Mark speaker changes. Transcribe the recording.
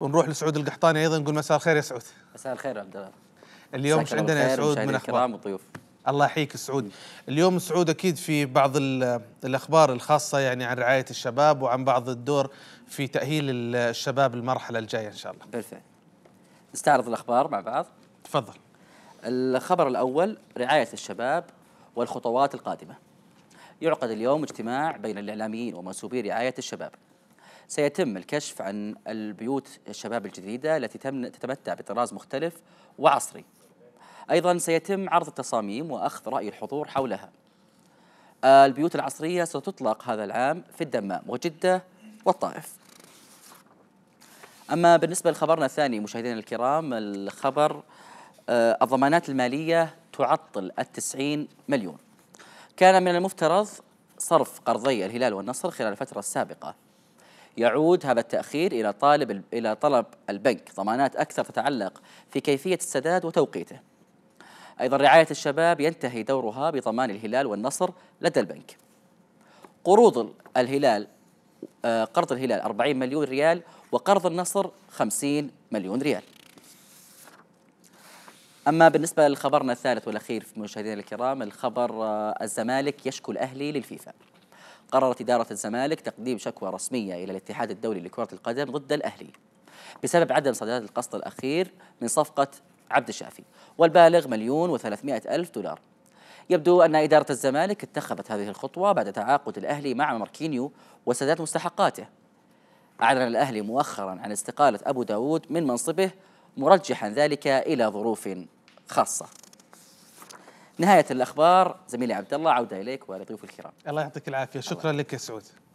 Speaker 1: ونروح لسعود القحطاني ايضا نقول مساء الخير يا سعود مساء الخير عبد الله اليوم ايش عندنا يا سعود من اخبار وطيوف الله يحييك سعود اليوم سعود اكيد في بعض الاخبار الخاصه يعني عن رعايه الشباب وعن بعض الدور في تاهيل الشباب المرحله الجايه ان شاء الله
Speaker 2: بالفعل نستعرض الاخبار مع بعض تفضل الخبر الاول رعايه الشباب والخطوات القادمه يعقد اليوم اجتماع بين الاعلاميين ومنسوبي رعايه الشباب سيتم الكشف عن البيوت الشباب الجديدة التي تتمتع بطراز مختلف وعصري أيضا سيتم عرض التصاميم وأخذ رأي الحضور حولها البيوت العصرية ستطلق هذا العام في الدمام وجدة والطائف أما بالنسبة لخبرنا الثاني مشاهدينا الكرام الخبر آه، الضمانات المالية تعطل التسعين مليون كان من المفترض صرف قرضي الهلال والنصر خلال الفترة السابقة يعود هذا التأخير إلى طالب إلى طلب البنك ضمانات أكثر تتعلق في كيفية السداد وتوقيته. أيضا رعاية الشباب ينتهي دورها بضمان الهلال والنصر لدى البنك. قروض الهلال آه، قرض الهلال 40 مليون ريال وقرض النصر 50 مليون ريال. أما بالنسبة لخبرنا الثالث والأخير في مشاهدينا الكرام الخبر آه، الزمالك يشكو الأهلي للفيفا قررت إدارة الزمالك تقديم شكوى رسمية إلى الاتحاد الدولي لكرة القدم ضد الأهلي بسبب عدم سداد القسط الأخير من صفقة عبد الشافي والبالغ مليون وثلاثمائة ألف دولار يبدو أن إدارة الزمالك اتخذت هذه الخطوة بعد تعاقد الأهلي مع ماركينيو وسداد مستحقاته أعلن الأهلي مؤخرا عن استقالة أبو داود من منصبه مرجحا ذلك إلى ظروف خاصة نهاية الأخبار زميلي عبد الله عودة إليك ولضيوف الكرام
Speaker 1: الله يعطيك العافية شكرا الله. لك يا سعود